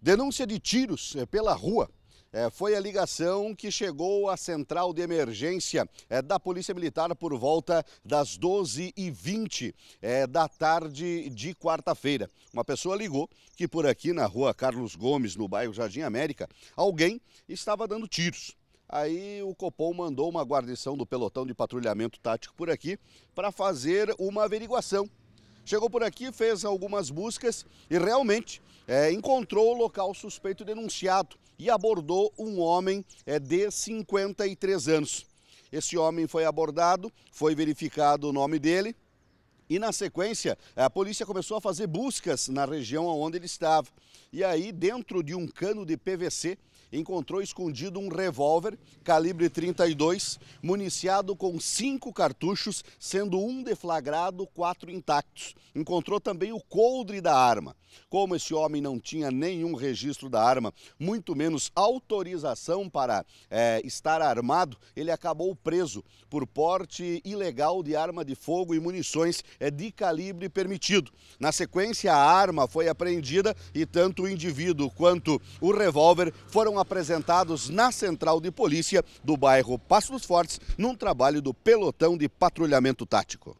Denúncia de tiros eh, pela rua é, foi a ligação que chegou à central de emergência é, da Polícia Militar por volta das 12h20 é, da tarde de quarta-feira. Uma pessoa ligou que por aqui na rua Carlos Gomes, no bairro Jardim América, alguém estava dando tiros. Aí o Copom mandou uma guarnição do pelotão de patrulhamento tático por aqui para fazer uma averiguação Chegou por aqui, fez algumas buscas e realmente é, encontrou o local suspeito denunciado e abordou um homem é, de 53 anos. Esse homem foi abordado, foi verificado o nome dele, e na sequência, a polícia começou a fazer buscas na região onde ele estava. E aí, dentro de um cano de PVC, encontrou escondido um revólver calibre 32, municiado com cinco cartuchos, sendo um deflagrado, quatro intactos. Encontrou também o coldre da arma. Como esse homem não tinha nenhum registro da arma, muito menos autorização para é, estar armado, ele acabou preso por porte ilegal de arma de fogo e munições é de calibre permitido. Na sequência, a arma foi apreendida e tanto o indivíduo quanto o revólver foram apresentados na central de polícia do bairro Passos Fortes, num trabalho do pelotão de patrulhamento tático.